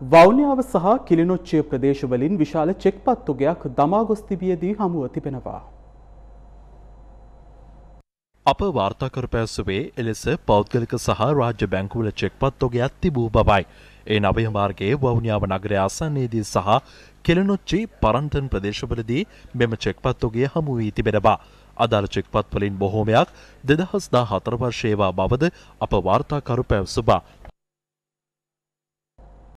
වෞනියාව සහ කිලිනොච්චය ප්‍රදේශවලින් විශාල චෙක්පත්තුගයක් දමා ගොස් තිබියදී හමුව තිබෙනවා. අප වාර්තාකර පැසුවේ එලෙස පෞද්ගලික සහ රාජ්‍ය බැංකුවල චෙක්පත්තුගයක් තිබූ බවයි. ඒ නවය මාර්ගයේ වෞනියාව නගරය අසන්නේදී සහ කෙලනොච්චි පරන්තන් ප්‍රදේශවලදී මෙම චෙක්පත්තුගේ හමු වී තිබෙනවා. අදාළ චෙක්පත්වලින් බොහෝමයක් දෙදහස් දා හතර වර්ෂයේවා බවද අප වාර්තාකරු පැවසුබා